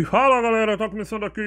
E fala galera, tá começando aqui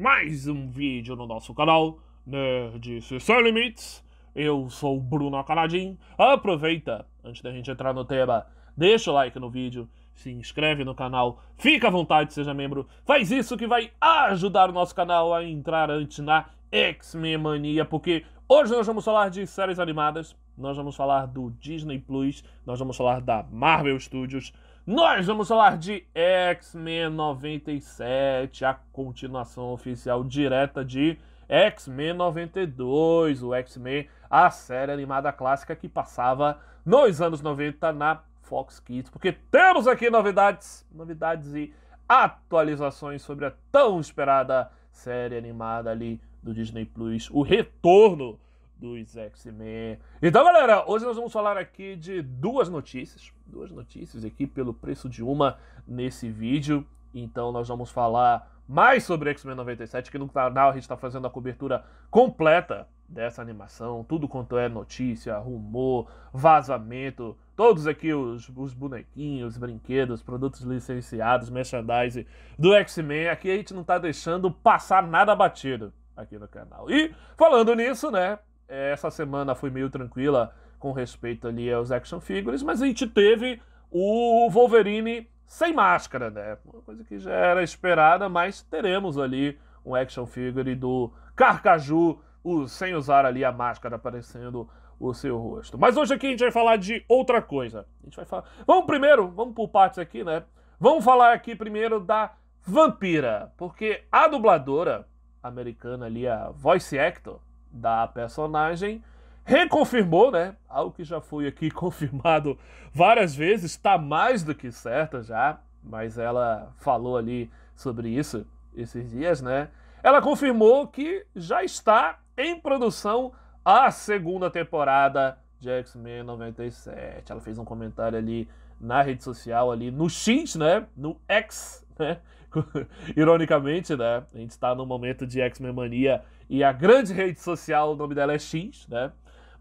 mais um vídeo no nosso canal Nerd Sem Limites Eu sou o Bruno Canadim Aproveita, antes da gente entrar no tema Deixa o like no vídeo, se inscreve no canal Fica à vontade, seja membro Faz isso que vai ajudar o nosso canal a entrar antes na X-Men Mania Porque hoje nós vamos falar de séries animadas Nós vamos falar do Disney Plus Nós vamos falar da Marvel Studios nós vamos falar de X-Men 97, a continuação oficial direta de X-Men 92, o X-Men, a série animada clássica que passava nos anos 90 na Fox Kids, porque temos aqui novidades, novidades e atualizações sobre a tão esperada série animada ali do Disney Plus, o retorno dos X-Men. Então, galera, hoje nós vamos falar aqui de duas notícias, duas notícias aqui pelo preço de uma nesse vídeo. Então, nós vamos falar mais sobre X-Men 97, que no canal a gente está fazendo a cobertura completa dessa animação, tudo quanto é notícia, rumor, vazamento, todos aqui os, os bonequinhos, brinquedos, produtos licenciados, merchandise do X-Men. Aqui a gente não está deixando passar nada batido aqui no canal. E falando nisso, né? Essa semana foi meio tranquila com respeito ali aos action figures, mas a gente teve o Wolverine sem máscara, né? Uma coisa que já era esperada, mas teremos ali um action figure do Carcaju sem usar ali a máscara aparecendo o seu rosto. Mas hoje aqui a gente vai falar de outra coisa. A gente vai falar. Vamos primeiro, vamos por partes aqui, né? Vamos falar aqui primeiro da Vampira, porque a dubladora americana ali, a voice actor, da personagem reconfirmou, né? Algo que já foi aqui confirmado várias vezes, está mais do que certa já, mas ela falou ali sobre isso esses dias, né? Ela confirmou que já está em produção a segunda temporada de X-Men 97. Ela fez um comentário ali na rede social ali no X, né? No X, né? Ironicamente, né? A gente está num momento de X-Men mania e a grande rede social, o nome dela é X, né?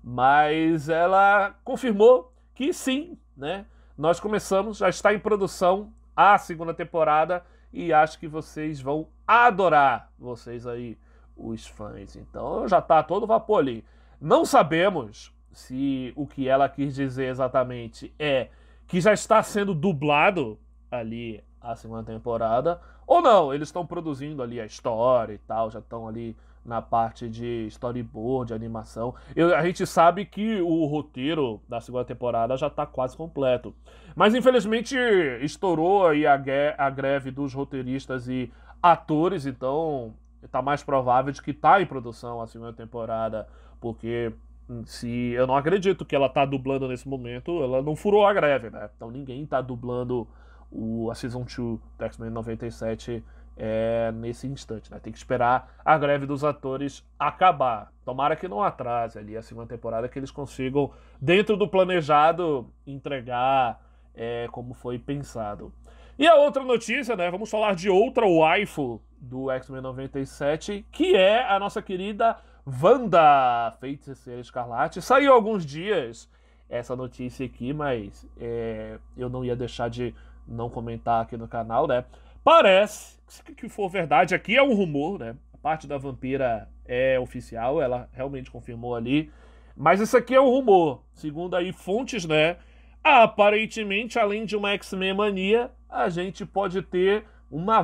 Mas ela confirmou que sim, né? Nós começamos, já está em produção a segunda temporada e acho que vocês vão adorar, vocês aí, os fãs. Então já está todo vapor ali. Não sabemos se o que ela quis dizer exatamente é que já está sendo dublado ali a segunda temporada. Ou não, eles estão produzindo ali a história e tal, já estão ali na parte de storyboard, de animação. Eu, a gente sabe que o roteiro da segunda temporada já está quase completo. Mas infelizmente estourou aí a, a greve dos roteiristas e atores, então está mais provável de que tá em produção a segunda temporada, porque hum, se eu não acredito que ela tá dublando nesse momento, ela não furou a greve, né? Então ninguém tá dublando o, a Season 2 do X-Men 97 é, nesse instante. Né? Tem que esperar a greve dos atores acabar. Tomara que não atrase ali a segunda temporada, que eles consigam, dentro do planejado, entregar é, como foi pensado. E a outra notícia, né? Vamos falar de outra waifu do X-Men 97, que é a nossa querida Wanda, feiticeira escarlate. Saiu alguns dias essa notícia aqui, mas é, eu não ia deixar de não comentar aqui no canal, né? Parece que for verdade, aqui é um rumor, né? A parte da vampira é oficial, ela realmente confirmou ali. Mas isso aqui é um rumor, segundo aí fontes, né? Aparentemente, além de uma X-Men mania, a gente pode ter uma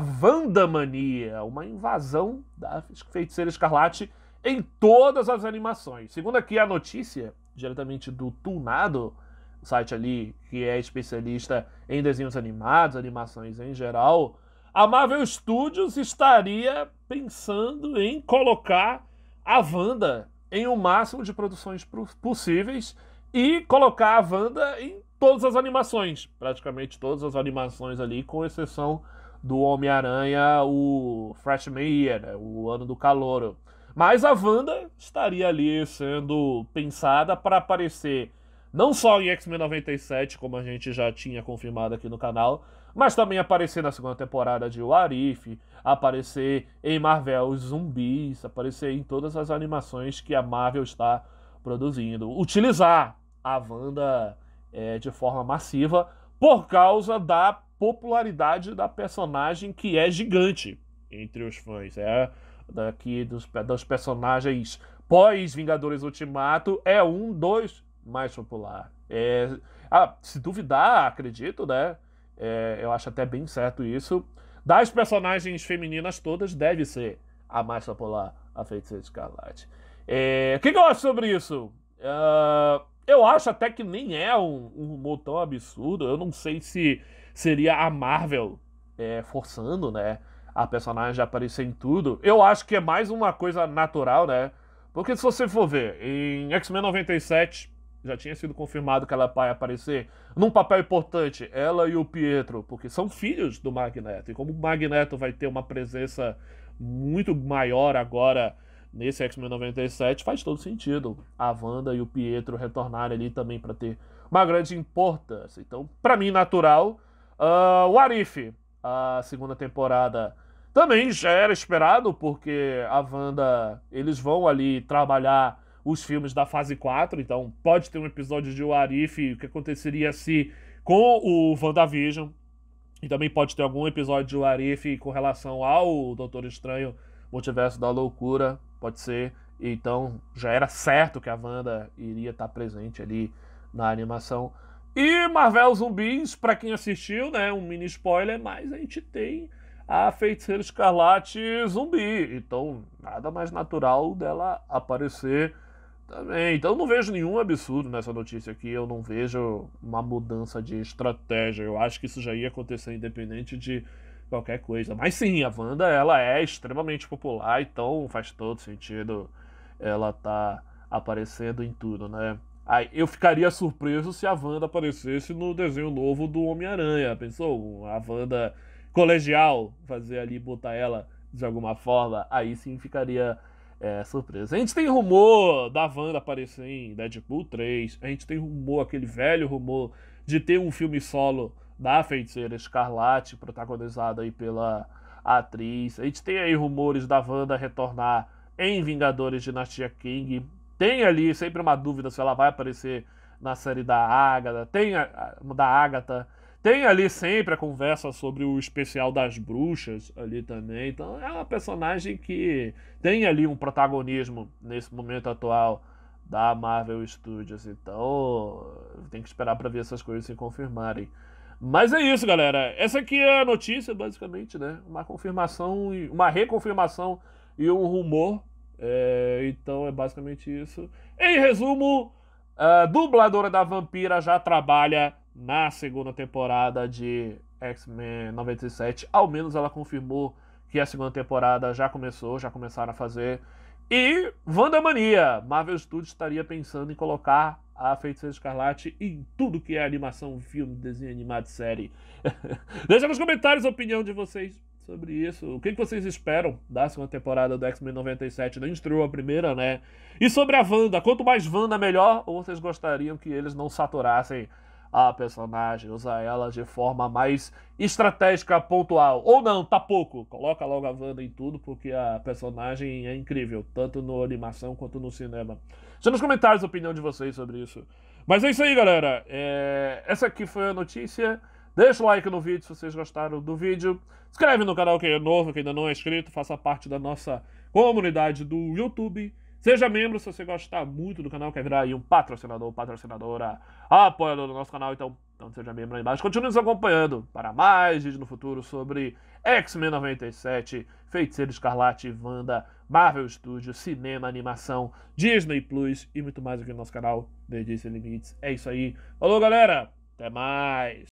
mania, uma invasão da Feiticeira Escarlate em todas as animações. Segundo aqui a notícia, diretamente do Tunado, site ali que é especialista em desenhos animados, animações em geral, a Marvel Studios estaria pensando em colocar a Wanda em o um máximo de produções possíveis e colocar a Wanda em todas as animações, praticamente todas as animações ali, com exceção do Homem-Aranha, o Freshman Year, né? o ano do Calor. Mas a Wanda estaria ali sendo pensada para aparecer não só em X-Men 97, como a gente já tinha confirmado aqui no canal, mas também aparecer na segunda temporada de Warif, aparecer em Marvel os zumbis, aparecer em todas as animações que a Marvel está produzindo. Utilizar a Wanda é, de forma massiva por causa da popularidade da personagem que é gigante entre os fãs. É daqui dos, dos personagens pós Vingadores Ultimato, é um dos mais popular. É, ah, se duvidar, acredito, né? É, eu acho até bem certo isso. Das personagens femininas todas, deve ser a mais popular, a Feiticeira Escarlate. É, o que, que, eu acho sobre isso? Uh, eu acho até que nem é um, um, rumor tão absurdo. Eu não sei se seria a Marvel é, forçando, né? A personagem a aparecer em tudo. Eu acho que é mais uma coisa natural, né? Porque se você for ver, em X-Men 97, já tinha sido confirmado que ela vai aparecer num papel importante, ela e o Pietro, porque são filhos do Magneto. E como o Magneto vai ter uma presença muito maior agora nesse X-Men 97, faz todo sentido a Wanda e o Pietro retornarem ali também para ter uma grande importância. Então, para mim, natural. Uh, o Arif, a segunda temporada, também já era esperado, porque a Wanda, eles vão ali trabalhar os filmes da fase 4, então pode ter um episódio de Warif, o que aconteceria se com o WandaVision, e também pode ter algum episódio de Warif com relação ao Doutor Estranho, Multiverso da Loucura, pode ser. Então já era certo que a Wanda iria estar presente ali na animação. E Marvel Zumbis, para quem assistiu, né, um mini spoiler, mas a gente tem a Feiticeira Escarlate zumbi. Então, nada mais natural dela aparecer também. Então não vejo nenhum absurdo nessa notícia aqui. Eu não vejo uma mudança de estratégia. Eu acho que isso já ia acontecer independente de qualquer coisa. Mas sim, a Wanda ela é extremamente popular, então faz todo sentido ela tá aparecendo em tudo, né? Aí eu ficaria surpreso se a Wanda aparecesse no desenho novo do Homem-Aranha. Pensou? A Wanda colegial, fazer ali, botar ela de alguma forma, aí sim ficaria é, surpresa. A gente tem rumor da Wanda aparecer em Deadpool 3. A gente tem rumor, aquele velho rumor, de ter um filme solo da Feiticeira Escarlate, protagonizado aí pela atriz. A gente tem aí rumores da Wanda retornar em Vingadores Dinastia King. Tem ali sempre uma dúvida se ela vai aparecer na série da Agatha. Tem a, da Agatha tem ali sempre a conversa sobre o especial das bruxas ali também. Então é uma personagem que tem ali um protagonismo nesse momento atual da Marvel Studios. Então tem que esperar para ver essas coisas se confirmarem. Mas é isso, galera. Essa aqui é a notícia, basicamente, né? Uma confirmação, uma reconfirmação e um rumor. É, então é basicamente isso. Em resumo, a dubladora da vampira já trabalha na segunda temporada de X-Men 97. Ao menos ela confirmou que a segunda temporada já começou, já começaram a fazer. E Mania, Marvel Studios estaria pensando em colocar a Feiticeira Escarlate em tudo que é animação, filme, desenho animado, série. Deixa nos comentários a opinião de vocês sobre isso. O que, vocês esperam da segunda temporada do X-Men 97? Não instruiu a primeira, né? E sobre a Wanda, quanto mais Wanda, melhor? Ou vocês gostariam que eles não saturassem a personagem, usa ela de forma mais estratégica, pontual. Ou não, tá pouco. Coloca logo a Wanda em tudo, porque a personagem é incrível, tanto na animação quanto no cinema. Deixa nos comentários a opinião de vocês sobre isso. Mas é isso aí, galera. É... Essa aqui foi a notícia. Deixa o like no vídeo se vocês gostaram do vídeo. Inscreve no canal quem é novo, quem ainda não é inscrito. Faça parte da nossa comunidade do YouTube. Seja membro se você gostar muito do canal, quer virar aí um patrocinador, patrocinadora, apoiador do nosso canal, então, então seja membro aí embaixo. Continue nos acompanhando para mais vídeos no futuro sobre X-Men 97, Feiticeiro Escarlate, Wanda, Marvel Studios, cinema, animação, Disney Plus e muito mais aqui no nosso canal, Dedice Limites. É isso aí. Falou, galera! Até mais!